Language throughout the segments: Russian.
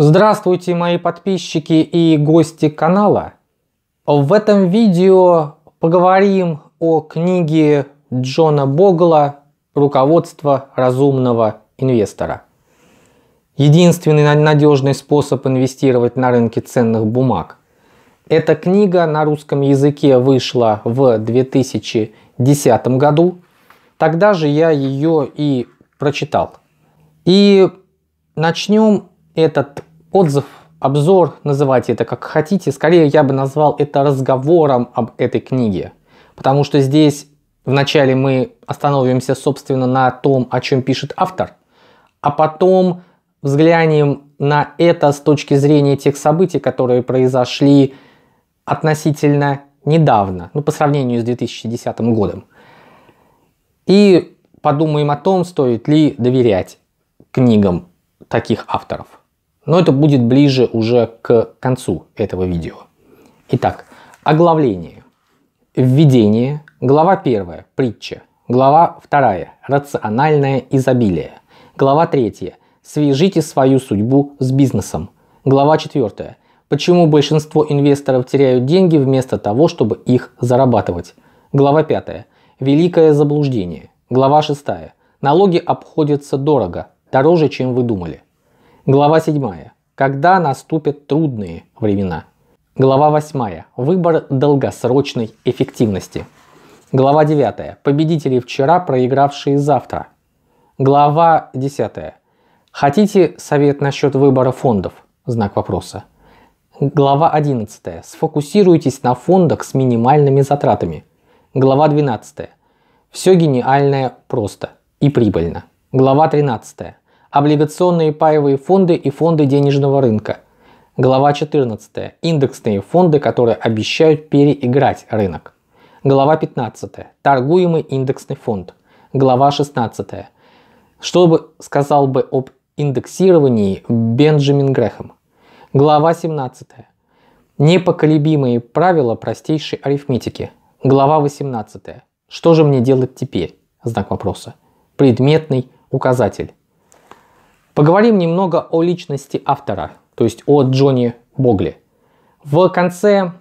Здравствуйте, мои подписчики и гости канала. В этом видео поговорим о книге Джона Богла «Руководство разумного инвестора». Единственный надежный способ инвестировать на рынке ценных бумаг. Эта книга на русском языке вышла в 2010 году. Тогда же я ее и прочитал. И начнем этот отзыв, обзор, называйте это как хотите. Скорее я бы назвал это разговором об этой книге. Потому что здесь вначале мы остановимся, собственно, на том, о чем пишет автор, а потом взглянем на это с точки зрения тех событий, которые произошли относительно недавно, ну, по сравнению с 2010 годом. И подумаем о том, стоит ли доверять книгам таких авторов. Но это будет ближе уже к концу этого видео. Итак, оглавление. Введение. Глава 1. Притча. Глава 2. Рациональное изобилие. Глава 3. Свяжите свою судьбу с бизнесом. Глава 4. Почему большинство инвесторов теряют деньги вместо того, чтобы их зарабатывать. Глава 5. Великое заблуждение. Глава 6. Налоги обходятся дорого, дороже, чем вы думали. Глава 7. Когда наступят трудные времена. Глава 8. Выбор долгосрочной эффективности. Глава 9. Победители вчера, проигравшие завтра. Глава 10. Хотите совет насчет выбора фондов? Знак вопроса. Глава 11. Сфокусируйтесь на фондах с минимальными затратами. Глава 12. Все гениальное просто и прибыльно. Глава 13 облигационные паевые фонды и фонды денежного рынка. Глава 14. Индексные фонды, которые обещают переиграть рынок. Глава 15. Торгуемый индексный фонд. Глава 16. Что бы сказал бы об индексировании Бенджамин Грехем? Глава 17. Непоколебимые правила простейшей арифметики. Глава 18. Что же мне делать теперь? Знак вопроса. Предметный указатель. Поговорим немного о личности автора, то есть о Джонни Богли. В конце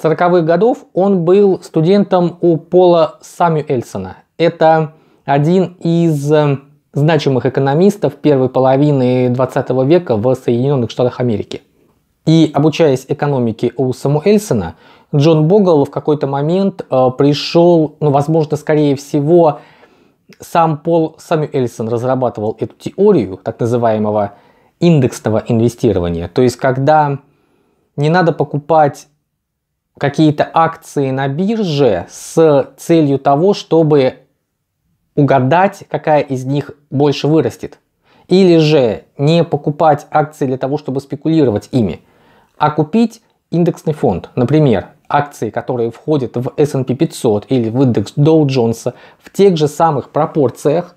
40-х годов он был студентом у Пола Самюэльсона. Это один из э, значимых экономистов первой половины 20 века в Соединенных Штатах Америки. И обучаясь экономике у Самуэльсона, Джон Богл в какой-то момент э, пришел, ну, возможно, скорее всего, сам Пол Самюэльсон разрабатывал эту теорию так называемого индексного инвестирования. То есть, когда не надо покупать какие-то акции на бирже с целью того, чтобы угадать, какая из них больше вырастет. Или же не покупать акции для того, чтобы спекулировать ими, а купить индексный фонд. Например, акции, которые входят в S&P 500 или в индекс Dow Jones в тех же самых пропорциях,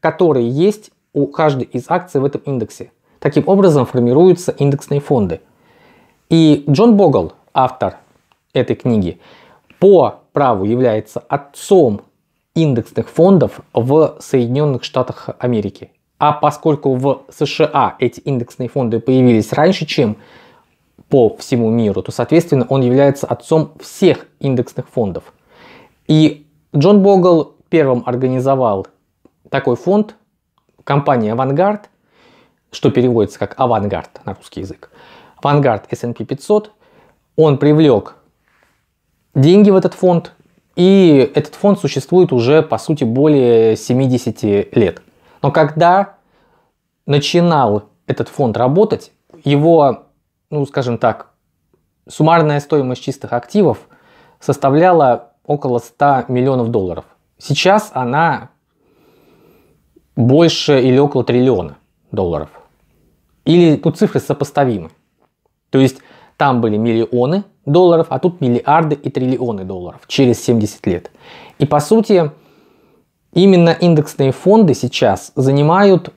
которые есть у каждой из акций в этом индексе. Таким образом формируются индексные фонды. И Джон Богл, автор этой книги, по праву является отцом индексных фондов в Соединенных Штатах Америки. А поскольку в США эти индексные фонды появились раньше, чем по всему миру, то, соответственно, он является отцом всех индексных фондов. И Джон Богл первым организовал такой фонд, компания «Авангард», что переводится как «Авангард» на русский язык. «Авангард S&P 500», он привлек деньги в этот фонд, и этот фонд существует уже, по сути, более 70 лет. Но когда начинал этот фонд работать, его ну, скажем так, суммарная стоимость чистых активов составляла около 100 миллионов долларов. Сейчас она больше или около триллиона долларов. Или ну, цифры сопоставимы. То есть там были миллионы долларов, а тут миллиарды и триллионы долларов через 70 лет. И по сути именно индексные фонды сейчас занимают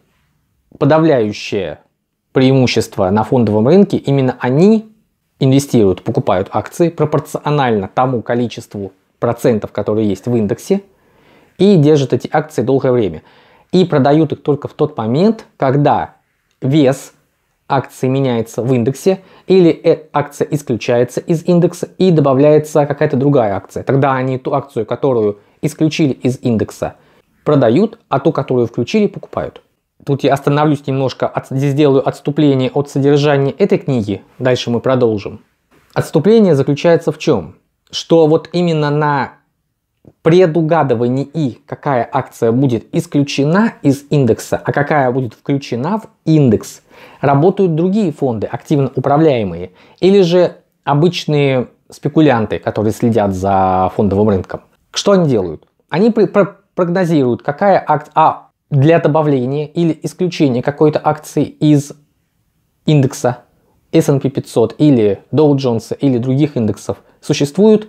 подавляющее преимущество на фондовом рынке, именно они инвестируют, покупают акции пропорционально тому количеству процентов, которые есть в индексе, и держат эти акции долгое время. И продают их только в тот момент, когда вес акции меняется в индексе, или э, акция исключается из индекса и добавляется какая-то другая акция. Тогда они ту акцию, которую исключили из индекса, продают, а ту, которую включили, покупают. Тут я остановлюсь немножко, от, здесь сделаю отступление от содержания этой книги. Дальше мы продолжим. Отступление заключается в чем? Что вот именно на предугадывании и какая акция будет исключена из индекса, а какая будет включена в индекс, работают другие фонды, активно управляемые, или же обычные спекулянты, которые следят за фондовым рынком. Что они делают? Они прогнозируют, какая акция... А, для добавления или исключения какой-то акции из индекса S&P 500 или Dow Jones или других индексов существуют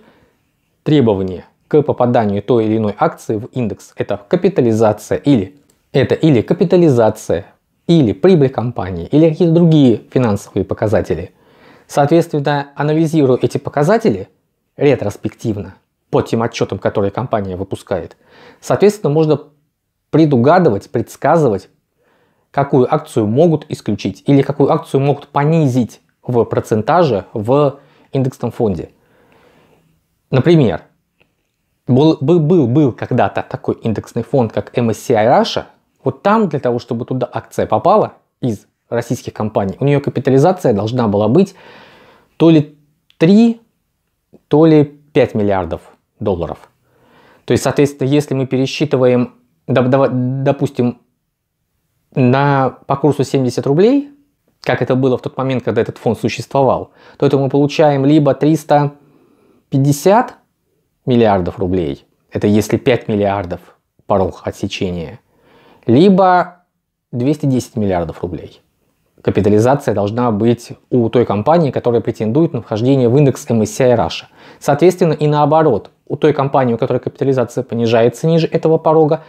требования к попаданию той или иной акции в индекс. Это капитализация или это или капитализация, или прибыль компании, или какие-то другие финансовые показатели. Соответственно, анализируя эти показатели ретроспективно по тем отчетам, которые компания выпускает, соответственно, можно предугадывать, предсказывать, какую акцию могут исключить или какую акцию могут понизить в процентаже в индексном фонде. Например, был, был, был, был когда-то такой индексный фонд, как MSCI Russia. Вот там для того, чтобы туда акция попала из российских компаний, у нее капитализация должна была быть то ли 3, то ли 5 миллиардов долларов. То есть, соответственно, если мы пересчитываем допустим, на, по курсу 70 рублей, как это было в тот момент, когда этот фонд существовал, то это мы получаем либо 350 миллиардов рублей, это если 5 миллиардов порог отсечения, либо 210 миллиардов рублей. Капитализация должна быть у той компании, которая претендует на вхождение в индекс MSCI Russia. Соответственно, и наоборот, у той компании, у которой капитализация понижается ниже этого порога,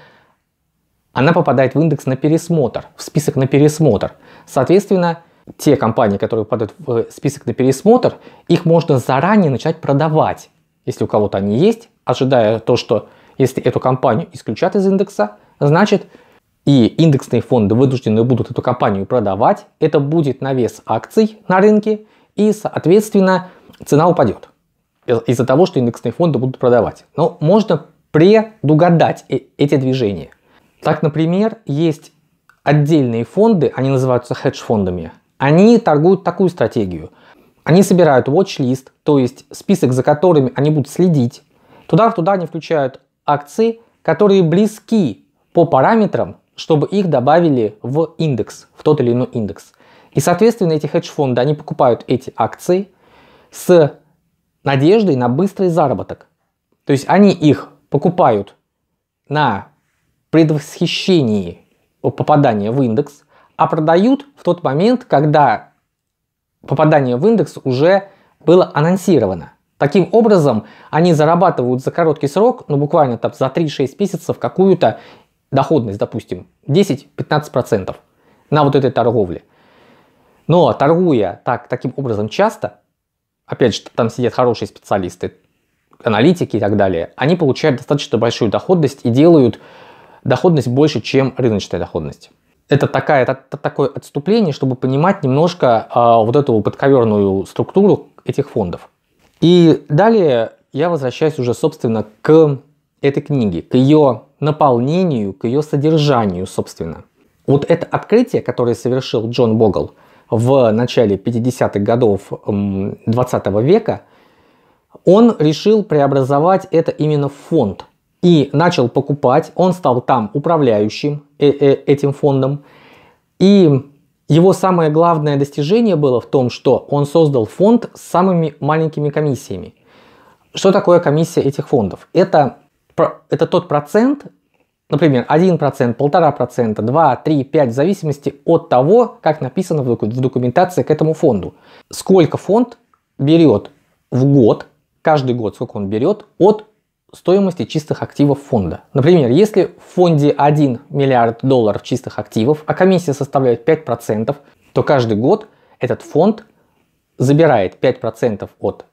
она попадает в индекс на пересмотр, в список на пересмотр. Соответственно, те компании, которые попадают в э, список на пересмотр, их можно заранее начать продавать, если у кого-то они есть, ожидая то, что если эту компанию исключат из индекса, значит и индексные фонды вынуждены будут эту компанию продавать, это будет на вес акций на рынке, и, соответственно, цена упадет из-за того, что индексные фонды будут продавать. Но можно предугадать э, эти движения. Так, например, есть отдельные фонды, они называются хедж-фондами. Они торгуют такую стратегию. Они собирают watch-лист, то есть список, за которыми они будут следить. Туда-туда они включают акции, которые близки по параметрам, чтобы их добавили в индекс, в тот или иной индекс. И, соответственно, эти хедж-фонды, они покупают эти акции с надеждой на быстрый заработок. То есть они их покупают на предвосхищении попадания в индекс, а продают в тот момент, когда попадание в индекс уже было анонсировано. Таким образом, они зарабатывают за короткий срок, ну буквально там за 3-6 месяцев какую-то доходность, допустим, 10-15% на вот этой торговле. Но торгуя так, таким образом часто, опять же, там сидят хорошие специалисты, аналитики и так далее, они получают достаточно большую доходность и делают доходность больше, чем рыночная доходность. Это, такая, это, это такое отступление, чтобы понимать немножко э, вот эту подковерную структуру этих фондов. И далее я возвращаюсь уже, собственно, к этой книге, к ее наполнению, к ее содержанию, собственно. Вот это открытие, которое совершил Джон Богл в начале 50-х годов 20 -го века, он решил преобразовать это именно в фонд – и начал покупать. Он стал там управляющим э, э, этим фондом. И его самое главное достижение было в том, что он создал фонд с самыми маленькими комиссиями. Что такое комиссия этих фондов? Это, это тот процент, например, 1%, 1,5%, 2%, 3%, 5%, в зависимости от того, как написано в документации к этому фонду. Сколько фонд берет в год, каждый год сколько он берет от стоимости чистых активов фонда. Например, если в фонде 1 миллиард долларов чистых активов, а комиссия составляет 5%, то каждый год этот фонд забирает 5% от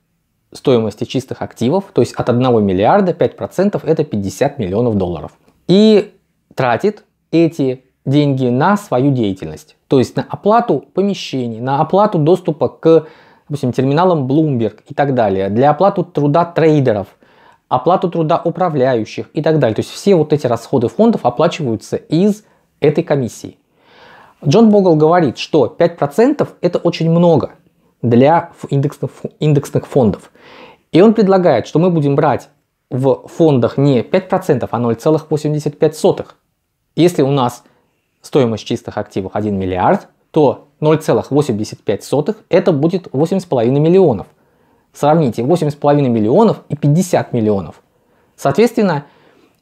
стоимости чистых активов, то есть от 1 миллиарда 5% это 50 миллионов долларов. И тратит эти деньги на свою деятельность, то есть на оплату помещений, на оплату доступа к допустим, терминалам Bloomberg и так далее, для оплаты труда трейдеров – оплату труда управляющих и так далее. То есть все вот эти расходы фондов оплачиваются из этой комиссии. Джон Богл говорит, что 5% это очень много для индексных, индексных фондов. И он предлагает, что мы будем брать в фондах не 5%, а 0,85. Если у нас стоимость чистых активов 1 миллиард, то 0,85 это будет 8,5 миллионов – Сравните 8,5 миллионов и 50 миллионов. Соответственно,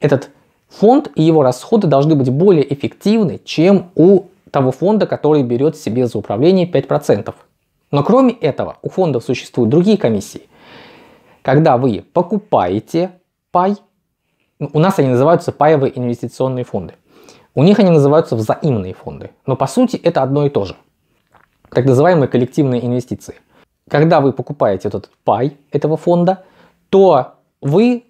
этот фонд и его расходы должны быть более эффективны, чем у того фонда, который берет себе за управление 5%. Но кроме этого, у фондов существуют другие комиссии. Когда вы покупаете пай, ну, у нас они называются паевые инвестиционные фонды. У них они называются взаимные фонды. Но по сути это одно и то же. Так называемые коллективные инвестиции – когда вы покупаете этот пай этого фонда, то вы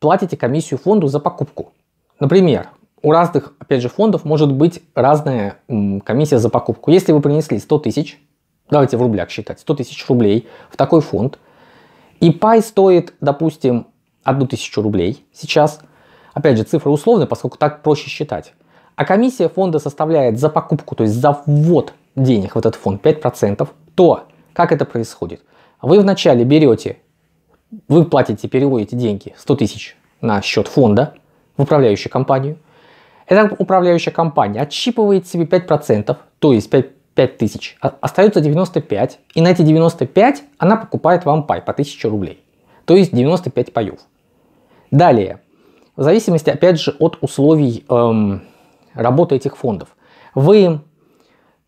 платите комиссию фонду за покупку. Например, у разных, опять же, фондов может быть разная комиссия за покупку. Если вы принесли 100 тысяч, давайте в рублях считать, 100 тысяч рублей в такой фонд, и пай стоит, допустим, 1 тысячу рублей сейчас, опять же, цифры условные, поскольку так проще считать, а комиссия фонда составляет за покупку, то есть за ввод денег в этот фонд 5%, то как это происходит? Вы вначале берете, вы платите, переводите деньги 100 тысяч на счет фонда в управляющую компанию. Эта управляющая компания отщипывает себе 5%, то есть 5 тысяч, а остается 95, и на эти 95 она покупает вам пай по 1000 рублей, то есть 95 паев. Далее, в зависимости, опять же, от условий эм, работы этих фондов, вы,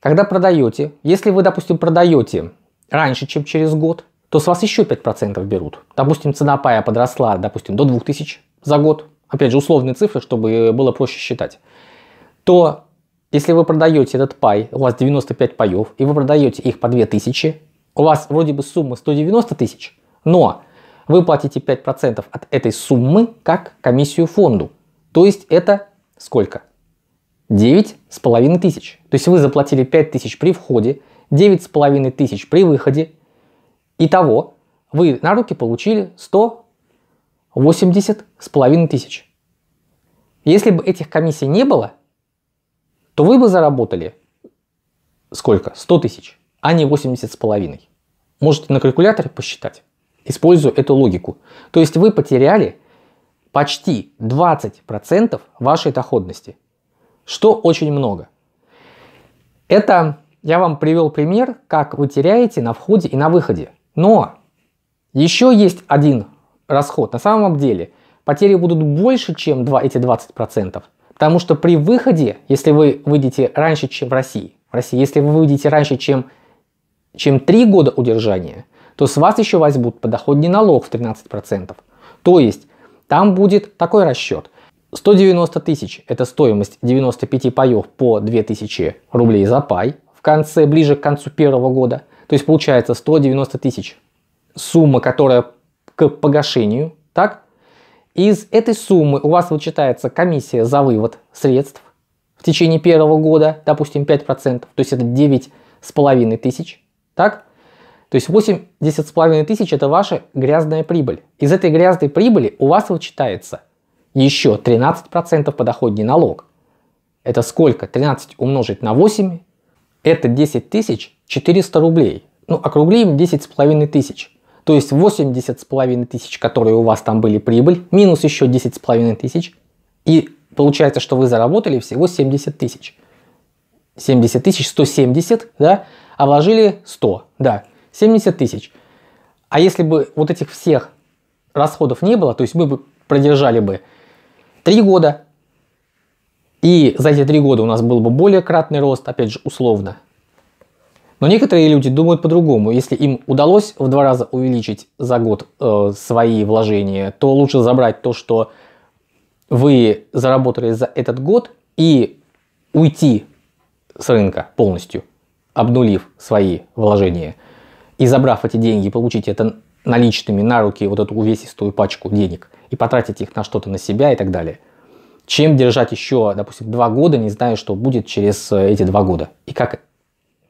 когда продаете, если вы, допустим, продаете раньше, чем через год, то с вас еще 5% берут. Допустим, цена пая подросла, допустим, до 2000 за год. Опять же, условные цифры, чтобы было проще считать. То если вы продаете этот пай, у вас 95 паев, и вы продаете их по 2000, у вас вроде бы сумма 190 тысяч, но вы платите 5% от этой суммы как комиссию фонду. То есть это сколько? 9,5 тысяч. То есть вы заплатили 5 тысяч при входе, 9,5 тысяч при выходе. Итого вы на руки получили 180,5 тысяч. Если бы этих комиссий не было, то вы бы заработали сколько? 100 тысяч, а не с половиной Можете на калькуляторе посчитать, используя эту логику. То есть вы потеряли почти 20% вашей доходности, что очень много. Это я вам привел пример, как вы теряете на входе и на выходе. Но еще есть один расход. На самом деле потери будут больше, чем 2, эти 20%. Потому что при выходе, если вы выйдете раньше, чем в России, в России, если вы выйдете раньше, чем, чем 3 года удержания, то с вас еще возьмут подоходный налог в 13%. То есть там будет такой расчет. 190 тысяч – это стоимость 95 паев по 2000 рублей за пай в конце, ближе к концу первого года. То есть получается 190 тысяч. Сумма, которая к погашению, так? Из этой суммы у вас вычитается комиссия за вывод средств в течение первого года, допустим, 5%, то есть это 9,5 тысяч, так? То есть 80,5 тысяч это ваша грязная прибыль. Из этой грязной прибыли у вас вычитается еще 13% подоходный налог. Это сколько? 13 умножить на 8 это 10 400 рублей. Ну, округлим 10 с половиной тысяч. То есть 80 с половиной тысяч, которые у вас там были прибыль, минус еще 10 с половиной тысяч. И получается, что вы заработали всего 70 тысяч. 70 тысяч, 170, да? А вложили 100, да, 70 тысяч. А если бы вот этих всех расходов не было, то есть мы бы продержали бы 3 года, и за эти три года у нас был бы более кратный рост, опять же, условно. Но некоторые люди думают по-другому. Если им удалось в два раза увеличить за год э, свои вложения, то лучше забрать то, что вы заработали за этот год, и уйти с рынка полностью, обнулив свои вложения. И забрав эти деньги, получить это наличными на руки, вот эту увесистую пачку денег, и потратить их на что-то на себя и так далее – чем держать еще, допустим, два года, не зная, что будет через э, эти два года и как,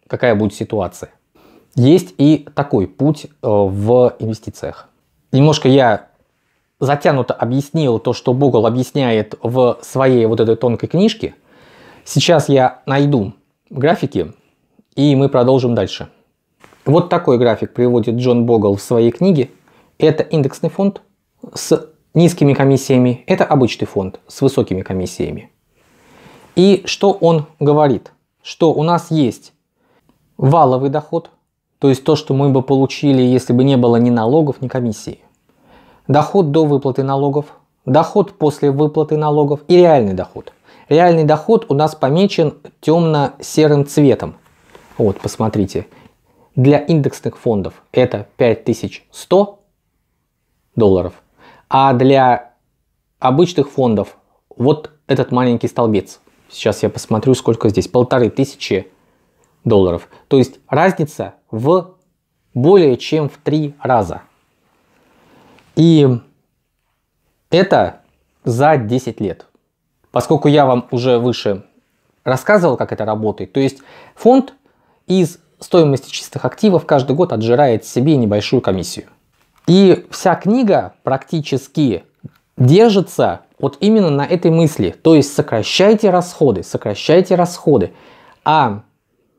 какая будет ситуация. Есть и такой путь э, в инвестициях. Немножко я затянуто объяснил то, что Google объясняет в своей вот этой тонкой книжке. Сейчас я найду графики, и мы продолжим дальше. Вот такой график приводит Джон Богл в своей книге. Это индексный фонд с низкими комиссиями, это обычный фонд с высокими комиссиями. И что он говорит? Что у нас есть валовый доход, то есть то, что мы бы получили, если бы не было ни налогов, ни комиссии. Доход до выплаты налогов, доход после выплаты налогов и реальный доход. Реальный доход у нас помечен темно-серым цветом. Вот, посмотрите. Для индексных фондов это 5100 долларов. А для обычных фондов вот этот маленький столбец. Сейчас я посмотрю, сколько здесь. Полторы тысячи долларов. То есть разница в более чем в три раза. И это за 10 лет. Поскольку я вам уже выше рассказывал, как это работает, то есть фонд из стоимости чистых активов каждый год отжирает себе небольшую комиссию. И вся книга практически держится вот именно на этой мысли. То есть сокращайте расходы, сокращайте расходы. А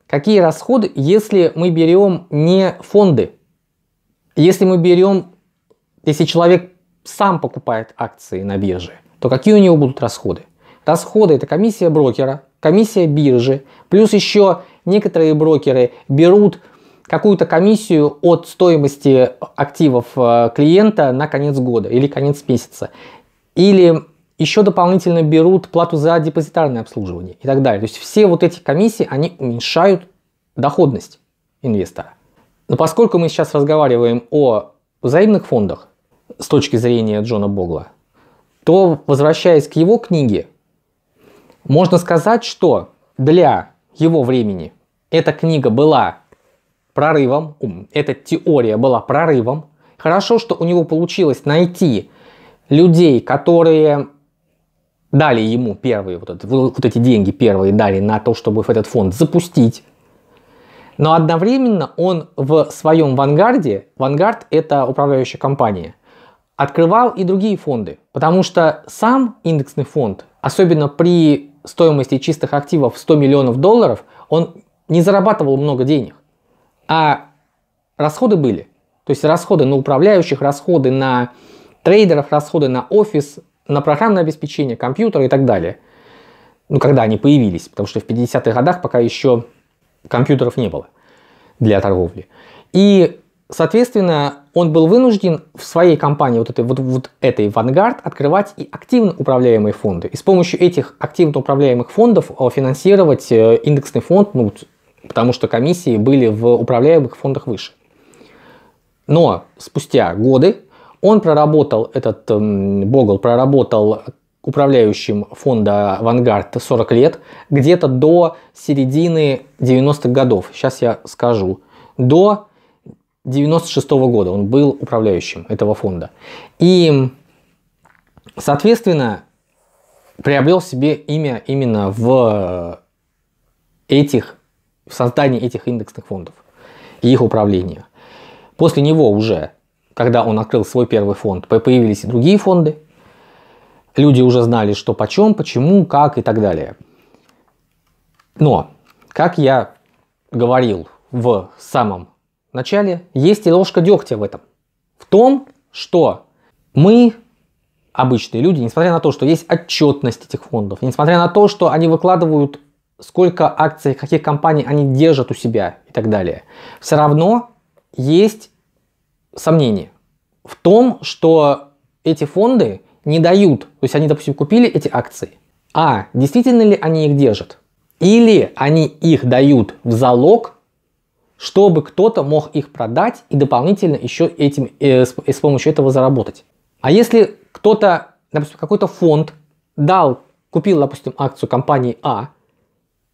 какие расходы, если мы берем не фонды? Если мы берем, если человек сам покупает акции на бирже, то какие у него будут расходы? Расходы – это комиссия брокера, комиссия биржи, плюс еще некоторые брокеры берут какую-то комиссию от стоимости активов э, клиента на конец года или конец месяца. Или еще дополнительно берут плату за депозитарное обслуживание и так далее. То есть все вот эти комиссии, они уменьшают доходность инвестора. Но поскольку мы сейчас разговариваем о взаимных фондах с точки зрения Джона Богла, то, возвращаясь к его книге, можно сказать, что для его времени эта книга была прорывом. Эта теория была прорывом. Хорошо, что у него получилось найти людей, которые дали ему первые вот, это, вот эти деньги первые дали на то, чтобы этот фонд запустить. Но одновременно он в своем Вангарде, Вангард это управляющая компания, открывал и другие фонды. Потому что сам индексный фонд, особенно при стоимости чистых активов в 100 миллионов долларов, он не зарабатывал много денег а расходы были. То есть расходы на управляющих, расходы на трейдеров, расходы на офис, на программное обеспечение, компьютеры и так далее. Ну, когда они появились, потому что в 50-х годах пока еще компьютеров не было для торговли. И, соответственно, он был вынужден в своей компании, вот этой, вот, вот этой Vanguard, открывать и активно управляемые фонды. И с помощью этих активно управляемых фондов э, финансировать э, индексный фонд, ну, потому что комиссии были в управляемых фондах выше. Но спустя годы он проработал, этот эм, Богл проработал управляющим фонда «Авангард» 40 лет, где-то до середины 90-х годов, сейчас я скажу, до 96 -го года он был управляющим этого фонда. И, соответственно, приобрел себе имя именно в э, этих в создании этих индексных фондов и их управлению. После него уже, когда он открыл свой первый фонд, появились и другие фонды. Люди уже знали, что почем, почему, как и так далее. Но, как я говорил в самом начале, есть и ложка дегтя в этом. В том, что мы, обычные люди, несмотря на то, что есть отчетность этих фондов, несмотря на то, что они выкладывают сколько акций каких компаний они держат у себя и так далее, все равно есть сомнения в том, что эти фонды не дают, то есть они, допустим, купили эти акции, а действительно ли они их держат? Или они их дают в залог, чтобы кто-то мог их продать и дополнительно еще этим, э, с, с помощью этого заработать. А если кто-то, допустим, какой-то фонд дал, купил, допустим, акцию компании А,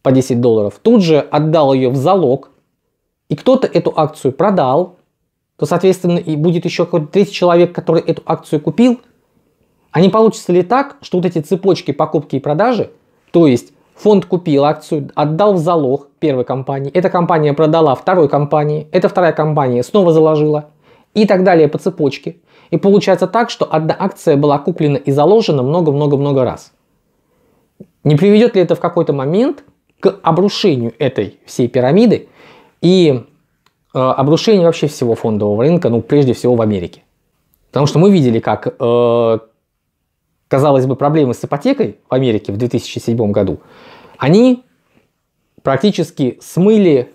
по 10 долларов, тут же отдал ее в залог, и кто-то эту акцию продал, то, соответственно, и будет еще какой-то третий человек, который эту акцию купил. А не получится ли так, что вот эти цепочки покупки и продажи, то есть фонд купил акцию, отдал в залог первой компании, эта компания продала второй компании, эта вторая компания снова заложила и так далее по цепочке. И получается так, что одна акция была куплена и заложена много-много-много раз. Не приведет ли это в какой-то момент к обрушению этой всей пирамиды и э, обрушению вообще всего фондового рынка, ну, прежде всего в Америке. Потому что мы видели, как, э, казалось бы, проблемы с ипотекой в Америке в 2007 году, они практически смыли,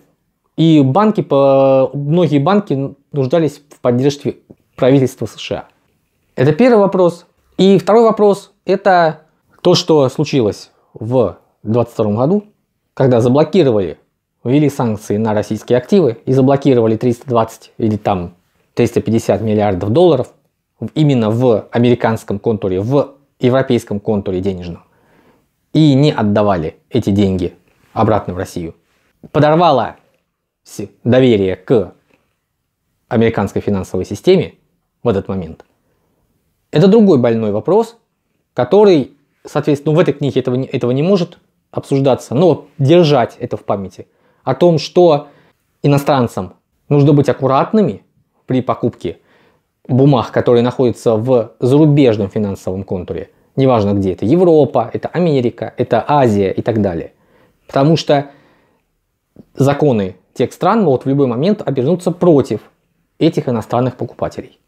и банки, по, многие банки нуждались в поддержке правительства США. Это первый вопрос. И второй вопрос – это то, что случилось в 2022 году, когда заблокировали, ввели санкции на российские активы и заблокировали 320 или там 350 миллиардов долларов именно в американском контуре, в европейском контуре денежном. И не отдавали эти деньги обратно в Россию. Подорвало доверие к американской финансовой системе в этот момент. Это другой больной вопрос, который, соответственно, ну, в этой книге этого, этого не может обсуждаться, но ну держать это в памяти. О том, что иностранцам нужно быть аккуратными при покупке бумаг, которые находятся в зарубежном финансовом контуре. Неважно где, это Европа, это Америка, это Азия и так далее. Потому что законы тех стран могут в любой момент обернуться против этих иностранных покупателей.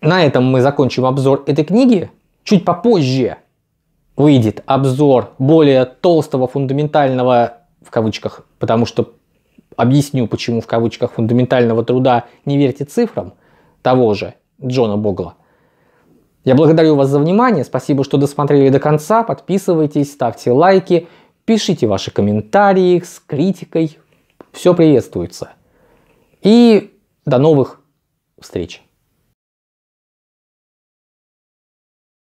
На этом мы закончим обзор этой книги. Чуть попозже выйдет обзор более толстого фундаментального, в кавычках, потому что объясню, почему в кавычках фундаментального труда «Не верьте цифрам» того же Джона Богла. Я благодарю вас за внимание, спасибо, что досмотрели до конца, подписывайтесь, ставьте лайки, пишите ваши комментарии с критикой, все приветствуется. И до новых встреч!